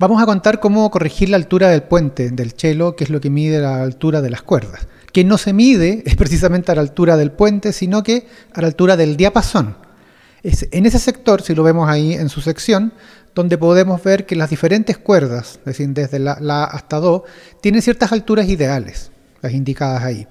Vamos a contar cómo corregir la altura del puente del chelo, que es lo que mide la altura de las cuerdas, que no se mide es precisamente a la altura del puente, sino que a la altura del diapasón. en ese sector, si lo vemos ahí en su sección, donde podemos ver que las diferentes cuerdas, es decir, desde la, la hasta do, tienen ciertas alturas ideales, las indicadas ahí.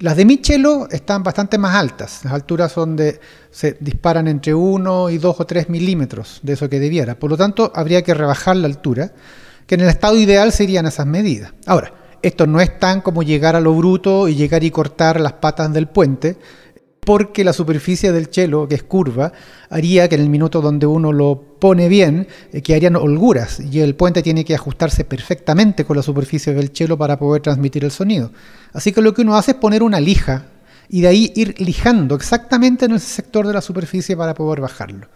Las de Michelo están bastante más altas. Las alturas son de, se disparan entre 1 y 2 o 3 milímetros de eso que debiera. Por lo tanto, habría que rebajar la altura, que en el estado ideal serían esas medidas. Ahora, esto no es tan como llegar a lo bruto y llegar y cortar las patas del puente porque la superficie del chelo, que es curva, haría que en el minuto donde uno lo pone bien, eh, que harían holguras y el puente tiene que ajustarse perfectamente con la superficie del chelo para poder transmitir el sonido. Así que lo que uno hace es poner una lija y de ahí ir lijando exactamente en ese sector de la superficie para poder bajarlo.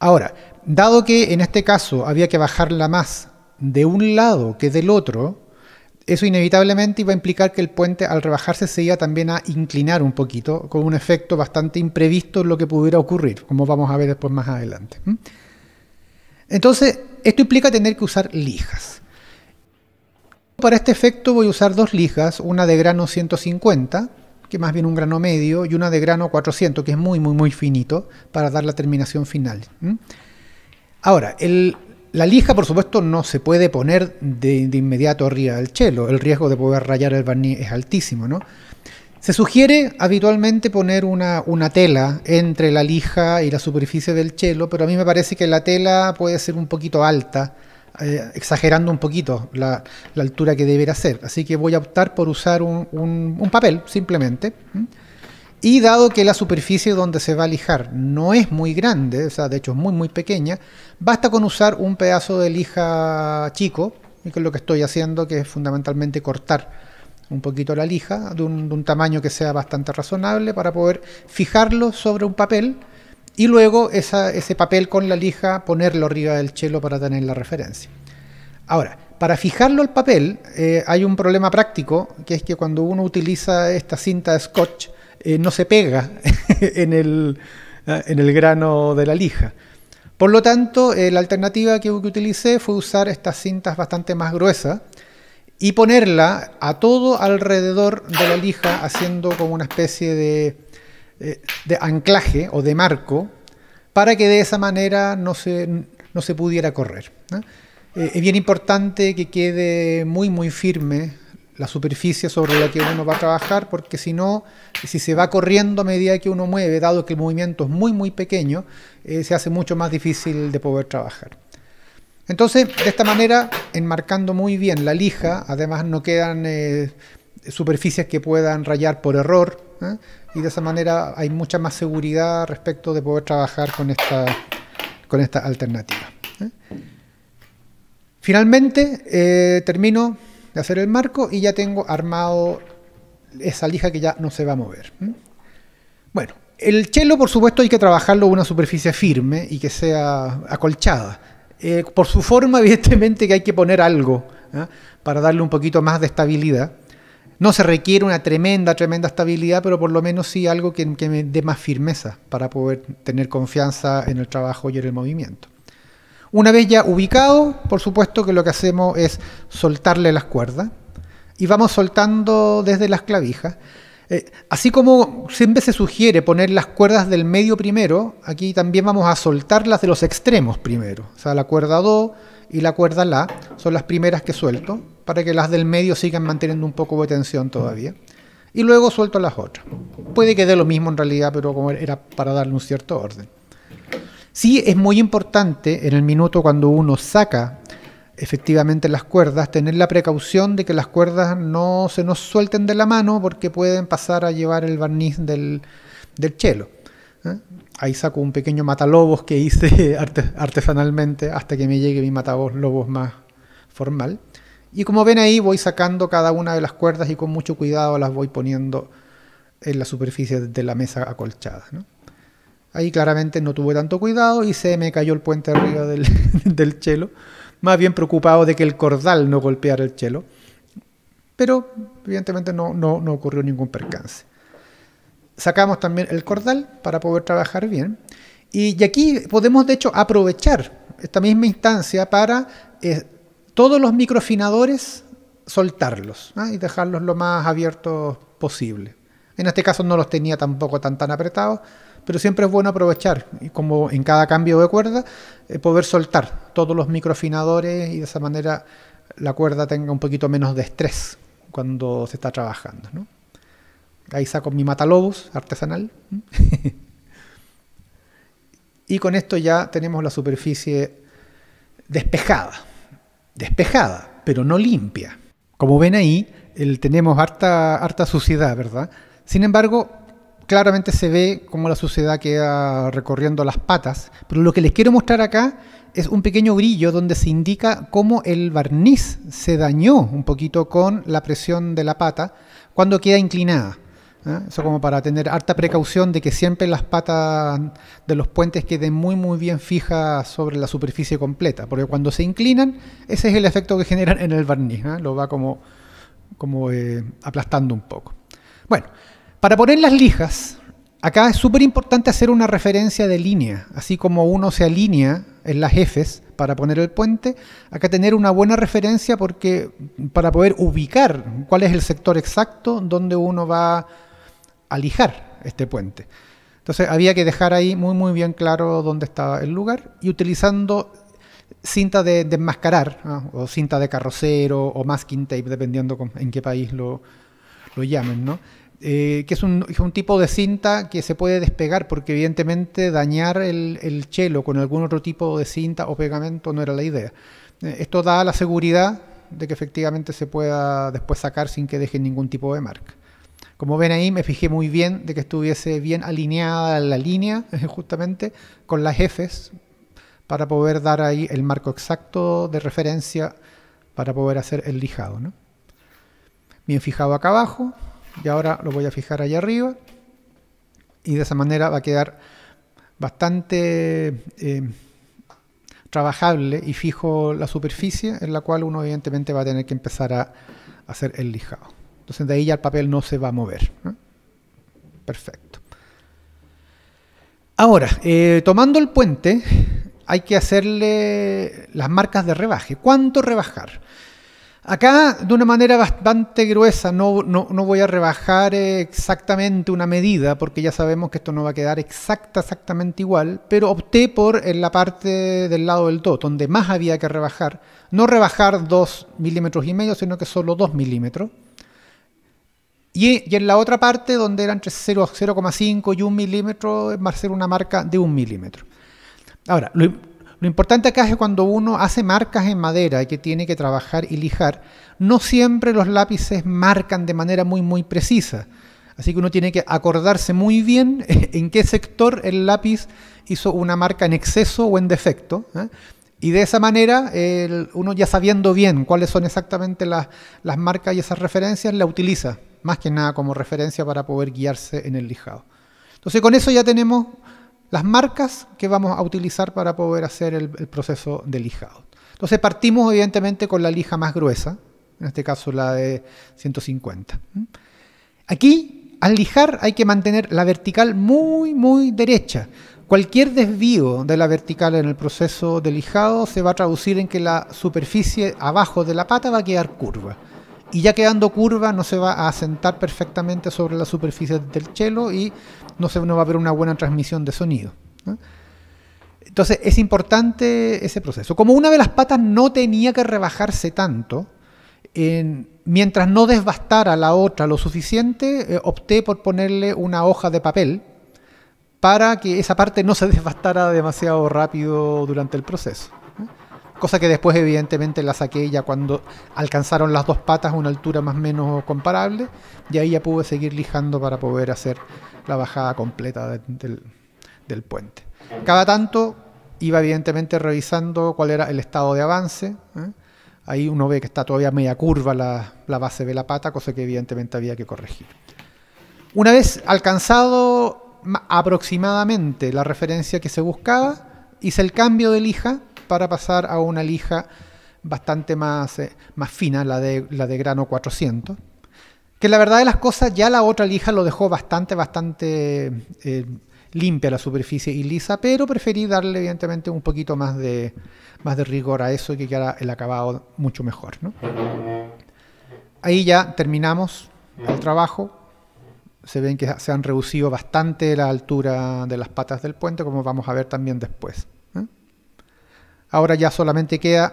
Ahora, dado que en este caso había que bajarla más de un lado que del otro, eso inevitablemente iba a implicar que el puente al rebajarse se iba también a inclinar un poquito, con un efecto bastante imprevisto en lo que pudiera ocurrir, como vamos a ver después más adelante. Entonces, esto implica tener que usar lijas. Para este efecto voy a usar dos lijas, una de grano 150, que más bien un grano medio, y una de grano 400, que es muy, muy, muy finito, para dar la terminación final. Ahora, el, la lija, por supuesto, no se puede poner de, inmediato arriba del chelo. El riesgo de poder rayar el barniz es altísimo, ¿no? Se sugiere habitualmente poner una, tela entre la lija y la superficie del chelo, pero a mí me parece que la tela puede ser un poquito alta, eh, exagerando un poquito la, altura que deberá ser. Así que voy a optar por usar un, papel, simplemente. Y dado que la superficie donde se va a lijar no es muy grande, o sea, de hecho es muy muy pequeña, basta con usar un pedazo de lija chico, que es lo que estoy haciendo, que es fundamentalmente cortar un poquito la lija de un, tamaño que sea bastante razonable para poder fijarlo sobre un papel y luego ese papel con la lija ponerlo arriba del chelo para tener la referencia. Ahora, para fijarlo al papel eh, hay un problema práctico, que es que cuando uno utiliza esta cinta de scotch, eh, no se pega eh, en, el, grano de la lija. Por lo tanto, eh, la alternativa que, utilicé fue usar estas cintas bastante más gruesas y ponerla a todo alrededor de la lija, haciendo como una especie de, anclaje o de marco, para que de esa manera no se, pudiera correr. es bien importante que quede muy, muy firme la superficie sobre la que uno va a trabajar, porque si no, si se va corriendo a medida que uno mueve, dado que el movimiento es muy, muy pequeño, eh, se hace mucho más difícil de poder trabajar. Entonces, de esta manera, enmarcando muy bien la lija, además no quedan eh, superficies que puedan rayar por error, ¿eh? y de esa manera hay mucha más seguridad respecto de poder trabajar con esta, con esta alternativa. Finalmente, termino de hacer el marco y ya tengo armado esa lija que ya no se va a mover. Bueno, el chelo, por supuesto, hay que trabajarlo en una superficie firme y que sea acolchada. Eh, por su forma, evidentemente, que hay que poner algo ¿ah? para darle un poquito más de estabilidad. No se requiere una tremenda, tremenda estabilidad, pero por lo menos sí algo que me dé más firmeza para poder tener confianza en el trabajo y en el movimiento. Una vez ya ubicado, por supuesto que lo que hacemos es soltarle las cuerdas y vamos soltando desde las clavijas. Eh, así como siempre se sugiere poner las cuerdas del medio primero, aquí también vamos a soltar las de los extremos primero. O sea, la cuerda Do y la cuerda La son las primeras que suelto para que las del medio sigan manteniendo un poco de tensión todavía. Y luego suelto las otras. Puede que dé lo mismo en realidad, pero como era para darle un cierto orden. Sí es muy importante en el minuto cuando uno saca efectivamente las cuerdas, tener la precaución de que las cuerdas no se nos suelten de la mano porque pueden pasar a llevar el barniz del, chelo. ¿eh? Ahí saco un pequeño matalobos que hice artesanalmente hasta que me llegue mi matalobos más formal. Y como ven ahí voy sacando cada una de las cuerdas y con mucho cuidado las voy poniendo en la superficie de la mesa acolchada. Ahí claramente no tuve tanto cuidado y se me cayó el puente arriba del, chelo. Más bien preocupado de que el cordal no golpeara el chelo. Pero evidentemente no, no, ocurrió ningún percance. Sacamos también el cordal para poder trabajar bien. Y, aquí podemos de hecho aprovechar esta misma instancia para eh, todos los microfinadores soltarlos ¿ah? y dejarlos lo más abiertos posible. En este caso no los tenía tampoco tan tan apretados pero siempre es bueno aprovechar, como en cada cambio de cuerda, eh, poder soltar todos los microfinadores y de esa manera la cuerda tenga un poquito menos de estrés cuando se está trabajando. ¿no? Ahí saco mi matalobos artesanal. y con esto ya tenemos la superficie despejada. Despejada, pero no limpia. Como ven ahí, el, tenemos harta, harta suciedad, ¿verdad? Sin embargo, claramente se ve cómo la suciedad queda recorriendo las patas, pero lo que les quiero mostrar acá es un pequeño brillo donde se indica cómo el barniz se dañó un poquito con la presión de la pata cuando queda inclinada. ¿eh? Eso como para tener harta precaución de que siempre las patas de los puentes queden muy muy bien fijas sobre la superficie completa, porque cuando se inclinan, ese es el efecto que generan en el barniz, ¿eh? lo va como, como eh, aplastando un poco. Bueno, para poner las lijas, acá es súper importante hacer una referencia de línea, así como uno se alinea en las jefes para poner el puente, acá tener una buena referencia porque para poder ubicar cuál es el sector exacto donde uno va a lijar este puente. Entonces había que dejar ahí muy muy bien claro dónde estaba el lugar y utilizando cinta de desmascarar o cinta de carrocero o masking tape dependiendo en qué país lo, lo llamen, ¿no? Eh, que es un, tipo de cinta que se puede despegar porque evidentemente dañar el, chelo con algún otro tipo de cinta o pegamento no era la idea. Eh, esto da la seguridad de que efectivamente se pueda después sacar sin que deje ningún tipo de marca. Como ven ahí, me fijé muy bien de que estuviese bien alineada la línea, justamente, con las Fs, para poder dar ahí el marco exacto de referencia para poder hacer el lijado. ¿no? Bien fijado acá abajo, y ahora lo voy a fijar allá arriba y de esa manera va a quedar bastante eh, trabajable y fijo la superficie en la cual uno evidentemente va a tener que empezar a hacer el lijado. Entonces de ahí ya el papel no se va a mover. Perfecto. Ahora, eh, tomando el puente, hay que hacerle las marcas de rebaje. ¿Cuánto rebajar? Acá, de una manera bastante gruesa, no, voy a rebajar exactamente una medida, porque ya sabemos que esto no va a quedar exacta, exactamente igual, pero opté por en la parte del lado del 2, donde más había que rebajar. No rebajar 2 milímetros y medio, sino que solo 2 milímetros. Y, en la otra parte, donde era entre 0,5 y 1 milímetro, va a ser una marca de 1 milímetro. Ahora, lo, lo importante acá es que cuando uno hace marcas en madera y que tiene que trabajar y lijar, no siempre los lápices marcan de manera muy, muy precisa. Así que uno tiene que acordarse muy bien en qué sector el lápiz hizo una marca en exceso o en defecto. ¿eh? Y de esa manera, uno ya sabiendo bien cuáles son exactamente las, las marcas y esas referencias, la utiliza más que nada como referencia para poder guiarse en el lijado. Entonces con eso ya tenemos las marcas que vamos a utilizar para poder hacer el, proceso de lijado. Entonces partimos evidentemente con la lija más gruesa, en este caso la de 150. Aquí, al lijar hay que mantener la vertical muy, muy derecha. Cualquier desvío de la vertical en el proceso de lijado se va a traducir en que la superficie abajo de la pata va a quedar curva y ya quedando curva no se va a asentar perfectamente sobre la superficie del chelo y no se va a haber una buena transmisión de sonido. Entonces es importante ese proceso. Como una de las patas no tenía que rebajarse tanto, mientras no desbastara la otra lo suficiente, eh, opté por ponerle una hoja de papel para que esa parte no se desbastara demasiado rápido durante el proceso cosa que después evidentemente la saqué ya cuando alcanzaron las dos patas a una altura más o menos comparable y ahí ya pude seguir lijando para poder hacer la bajada completa del, puente. Cada tanto iba evidentemente revisando cuál era el estado de avance. ¿eh? Ahí uno ve que está todavía media curva la, la, base de la pata, cosa que evidentemente había que corregir. Una vez alcanzado aproximadamente la referencia que se buscaba, hice el cambio de lija para pasar a una lija bastante más, eh, más fina, la de, la de grano 400. Que la verdad de las cosas, ya la otra lija lo dejó bastante, bastante eh, limpia la superficie y lisa, pero preferí darle evidentemente un poquito más de, más de rigor a eso y que quedara el acabado mucho mejor. ¿no? Ahí ya terminamos el trabajo. Se ven que se han reducido bastante la altura de las patas del puente, como vamos a ver también después. Ahora ya solamente queda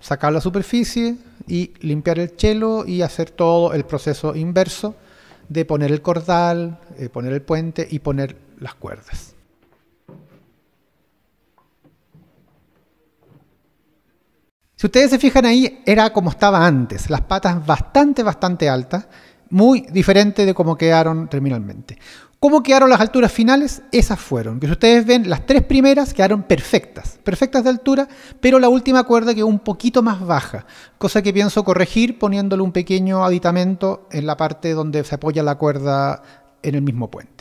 sacar la superficie y limpiar el chelo y hacer todo el proceso inverso de poner el cordal, eh, poner el puente y poner las cuerdas. Si ustedes se fijan ahí, era como estaba antes, las patas bastante, bastante altas, muy diferente de cómo quedaron terminalmente. ¿Cómo quedaron las alturas finales? Esas fueron. Que si ustedes ven, las tres primeras quedaron perfectas, perfectas de altura, pero la última cuerda quedó un poquito más baja, cosa que pienso corregir poniéndole un pequeño aditamento en la parte donde se apoya la cuerda en el mismo puente.